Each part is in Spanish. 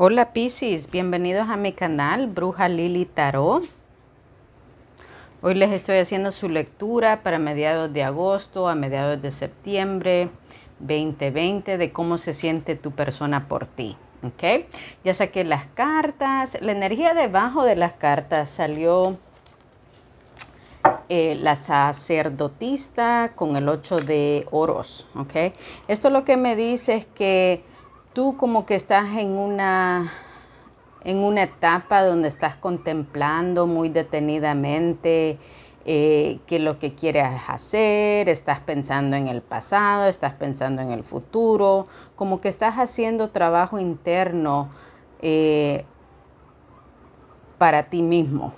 Hola Piscis, bienvenidos a mi canal Bruja Lili Tarot. Hoy les estoy haciendo su lectura para mediados de agosto a mediados de septiembre 2020 de cómo se siente tu persona por ti. ¿okay? Ya saqué las cartas, la energía debajo de las cartas salió eh, la sacerdotista con el 8 de oros. ¿okay? Esto lo que me dice es que tú como que estás en una, en una etapa donde estás contemplando muy detenidamente eh, qué es lo que quieres hacer, estás pensando en el pasado, estás pensando en el futuro, como que estás haciendo trabajo interno eh, para ti mismo.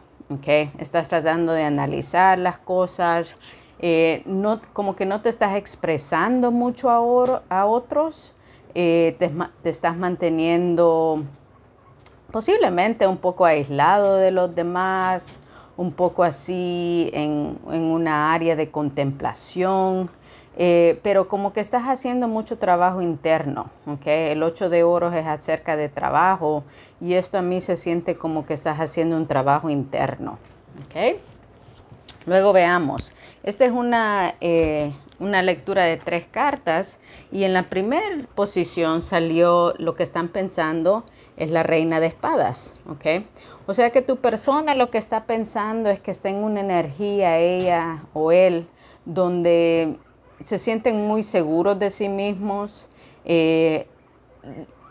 Estás tratando de analizar las cosas, eh, como que no te estás expresando mucho a, a otros, eh, te, estás manteniendo posiblemente un poco aislado de los demás, un poco así en, una área de contemplación, eh, pero como que estás haciendo mucho trabajo interno, ¿ok? El 8 de oros es acerca de trabajo y esto a mí se siente como que estás haciendo un trabajo interno, Luego veamos, esta es una, eh, una lectura de tres cartas y en la primera posición salió lo que están pensando es la reina de espadas, ¿ok? O sea que tu persona lo que está pensando es que está en una energía, ella o él, donde se sienten muy seguros de sí mismos. Eh,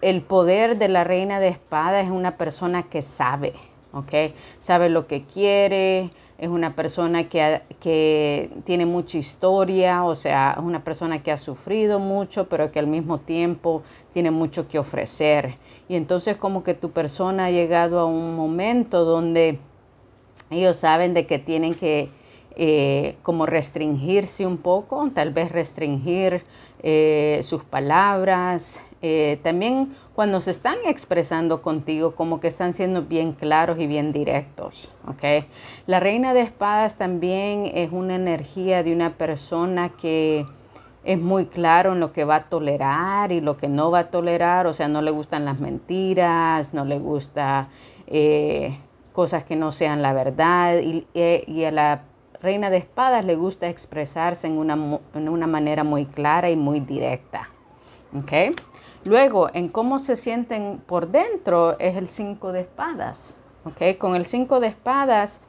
el poder de la reina de espadas es una persona que sabe, ¿ok? Sabe lo que quiere, es una persona que, que, tiene mucha historia, o sea, es una persona que ha sufrido mucho, pero que al mismo tiempo tiene mucho que ofrecer. Y entonces como que tu persona ha llegado a un momento donde ellos saben de que tienen que eh, como restringirse un poco, tal vez restringir eh, sus palabras. Eh, también cuando se están expresando contigo, como que están siendo bien claros y bien directos. ¿okay? La reina de espadas también es una energía de una persona que es muy claro en lo que va a tolerar y lo que no va a tolerar, o sea, no le gustan las mentiras, no le gusta cosas que no sean la verdad y, a la Reina de Espadas le gusta expresarse en una, en una manera muy clara y muy directa. ¿Okay? Luego, en cómo se sienten por dentro es el cinco de espadas. ¿Okay? Con el cinco de espadas,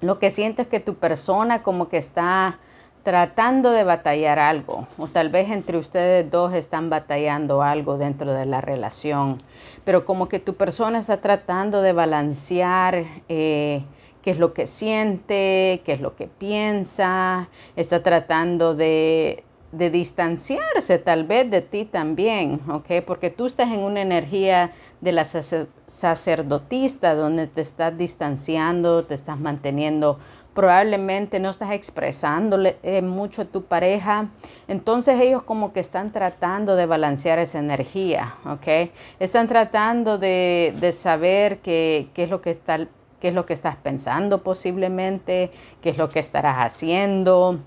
lo que siento es que tu persona como que está tratando de batallar algo o tal vez entre ustedes dos están batallando algo dentro de la relación, pero como que tu persona está tratando de balancear eh, qué es lo que siente, qué es lo que piensa, está tratando de, distanciarse tal vez de ti también, ¿ok? Porque tú estás en una energía de la sacerdotista donde te estás distanciando, te estás manteniendo, probablemente no estás expresándole eh, mucho a tu pareja, entonces ellos como que están tratando de balancear esa energía, ¿ok? Están tratando de, saber qué, qué es lo que está qué es lo que estás pensando posiblemente, qué es lo que estarás haciendo.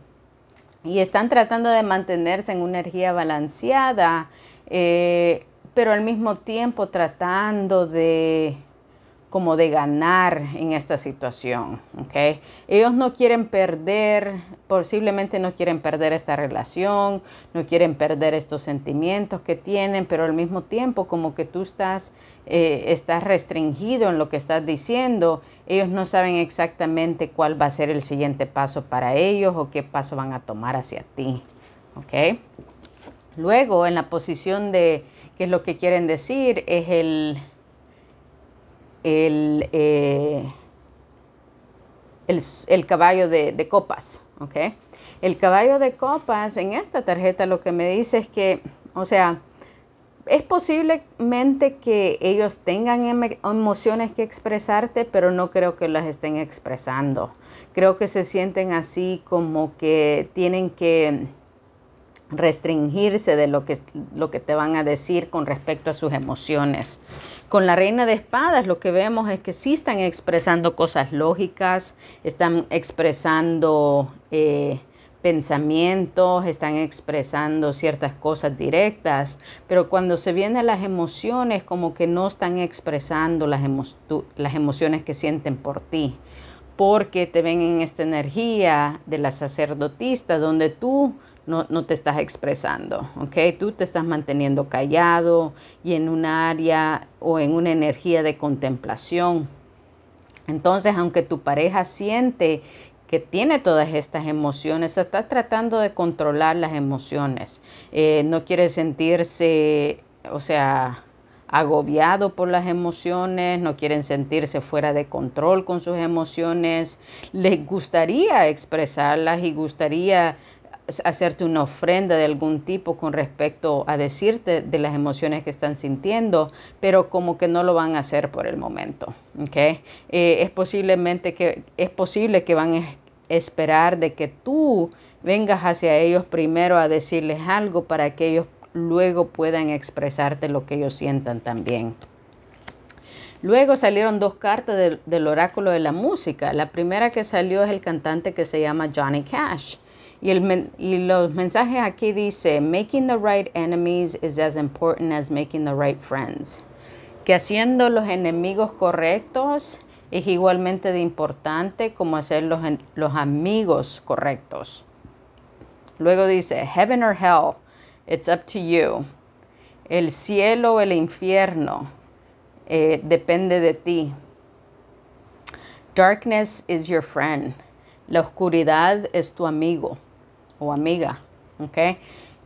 Y están tratando de mantenerse en una energía balanceada, eh, pero al mismo tiempo tratando de como de ganar en esta situación. ¿okay? Ellos no quieren perder, posiblemente no quieren perder esta relación, no quieren perder estos sentimientos que tienen, pero al mismo tiempo como que tú estás, eh, estás restringido en lo que estás diciendo, ellos no saben exactamente cuál va a ser el siguiente paso para ellos o qué paso van a tomar hacia ti. ¿okay? Luego, en la posición de qué es lo que quieren decir, es el eh, el, caballo de, copas. ok, El caballo de copas en esta tarjeta lo que me dice es que, o sea, es posiblemente que ellos tengan emociones que expresarte, pero no creo que las estén expresando. Creo que se sienten así como que tienen que restringirse de lo que, lo que te van a decir con respecto a sus emociones. Con la reina de espadas lo que vemos es que sí están expresando cosas lógicas, están expresando eh, pensamientos, están expresando ciertas cosas directas, pero cuando se vienen las emociones como que no están expresando las, las emociones que sienten por ti porque te ven en esta energía de la sacerdotista, donde tú no, te estás expresando, ¿ok? Tú te estás manteniendo callado y en un área o en una energía de contemplación. Entonces, aunque tu pareja siente que tiene todas estas emociones, está tratando de controlar las emociones. Eh, no quiere sentirse, o sea, agobiado por las emociones, no quieren sentirse fuera de control con sus emociones, les gustaría expresarlas y gustaría hacerte una ofrenda de algún tipo con respecto a decirte de las emociones que están sintiendo, pero como que no lo van a hacer por el momento. ¿okay? Eh, es, posiblemente que, es posible que van a esperar de que tú vengas hacia ellos primero a decirles algo para que ellos luego puedan expresarte lo que ellos sientan también. Luego salieron dos cartas del oráculo de la música. La primera que salió es el cantante que se llama Johnny Cash. Y, el, y los mensajes aquí dice, making the right enemies is as important as making the right friends. Que haciendo los enemigos correctos es igualmente de importante como hacer los, los amigos correctos. Luego dice, heaven or hell, it's up to you. El cielo o el infierno eh, depende de ti. Darkness is your friend. La oscuridad es tu amigo amiga. ¿ok?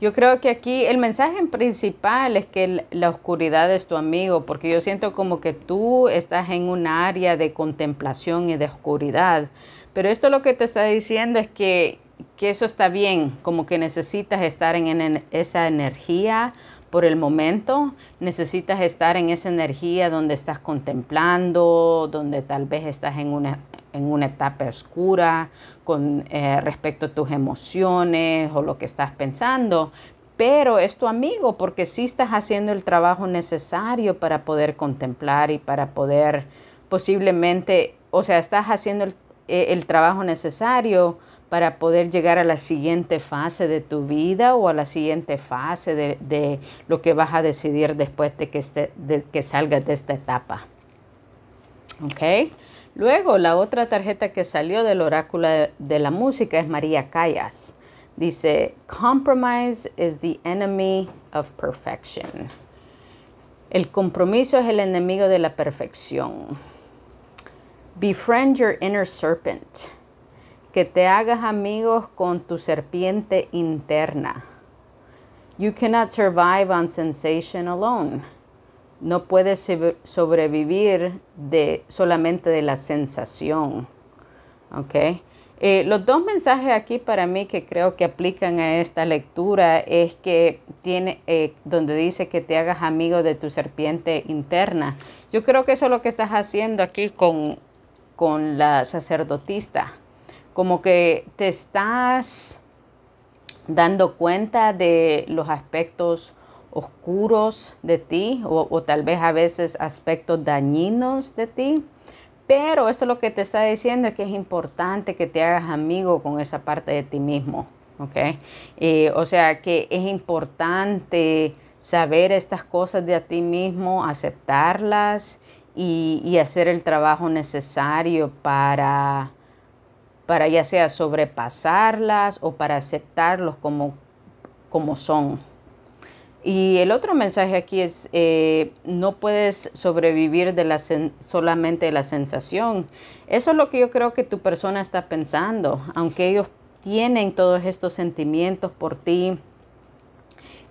Yo creo que aquí el mensaje principal es que la oscuridad es tu amigo, porque yo siento como que tú estás en un área de contemplación y de oscuridad. Pero esto lo que te está diciendo es que, que eso está bien, como que necesitas estar en esa energía por el momento, necesitas estar en esa energía donde estás contemplando, donde tal vez estás en una en una etapa oscura con eh, respecto a tus emociones o lo que estás pensando, pero es tu amigo porque sí estás haciendo el trabajo necesario para poder contemplar y para poder posiblemente, o sea, estás haciendo eh, el, trabajo necesario para poder llegar a la siguiente fase de tu vida o a la siguiente fase de, de lo que vas a decidir después de que, este, de que salgas de esta etapa. ¿ok? Luego, la otra tarjeta que salió del oráculo de la música es María Callas. Dice, compromise is the enemy of perfection. El compromiso es el enemigo de la perfección. Befriend your inner serpent. Que te hagas amigos con tu serpiente interna. You cannot survive on sensation alone no puedes sobrevivir de, solamente de la sensación. Eh, los dos mensajes aquí para mí que creo que aplican a esta lectura es que tiene, eh, donde dice que te hagas amigo de tu serpiente interna. Yo creo que eso es lo que estás haciendo aquí con, con la sacerdotista. Como que te estás dando cuenta de los aspectos oscuros de ti o, tal vez a veces aspectos dañinos de ti. Pero esto es lo que te está diciendo es que es importante que te hagas amigo con esa parte de ti mismo. ¿ok? Eh, o sea que es importante saber estas cosas de a ti mismo, aceptarlas y, hacer el trabajo necesario para, para ya sea sobrepasarlas o para aceptarlos como, como son. Y el otro mensaje aquí es, eh, no puedes sobrevivir de la solamente de la sensación. Eso es lo que yo creo que tu persona está pensando, aunque ellos tienen todos estos sentimientos por ti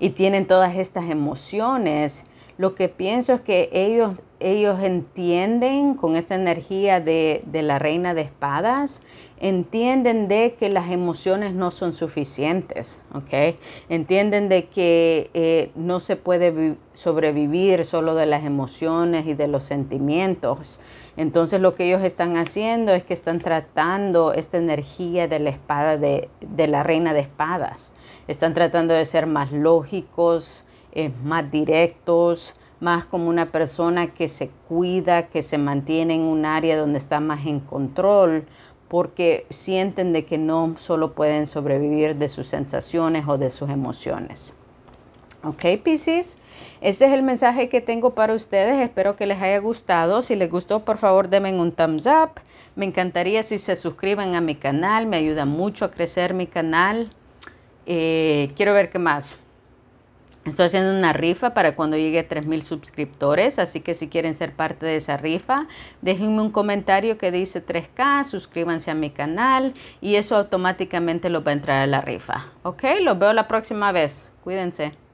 y tienen todas estas emociones lo que pienso es que ellos, ellos entienden con esta energía de, de la reina de espadas, entienden de que las emociones no son suficientes, ¿ok? Entienden de que eh, no se puede sobrevivir solo de las emociones y de los sentimientos. Entonces lo que ellos están haciendo es que están tratando esta energía de la espada de, de la reina de espadas. Están tratando de ser más lógicos, más directos, más como una persona que se cuida, que se mantiene en un área donde está más en control, porque sienten de que no solo pueden sobrevivir de sus sensaciones o de sus emociones. Ok, Pisces, ese es el mensaje que tengo para ustedes. Espero que les haya gustado. Si les gustó, por favor, denme un thumbs up. Me encantaría si se suscriben a mi canal. Me ayuda mucho a crecer mi canal. Eh, quiero ver qué más. Estoy haciendo una rifa para cuando llegue a 3.000 suscriptores, así que si quieren ser parte de esa rifa, déjenme un comentario que dice 3K, suscríbanse a mi canal y eso automáticamente los va a entrar a la rifa. ¿Ok? Los veo la próxima vez. Cuídense.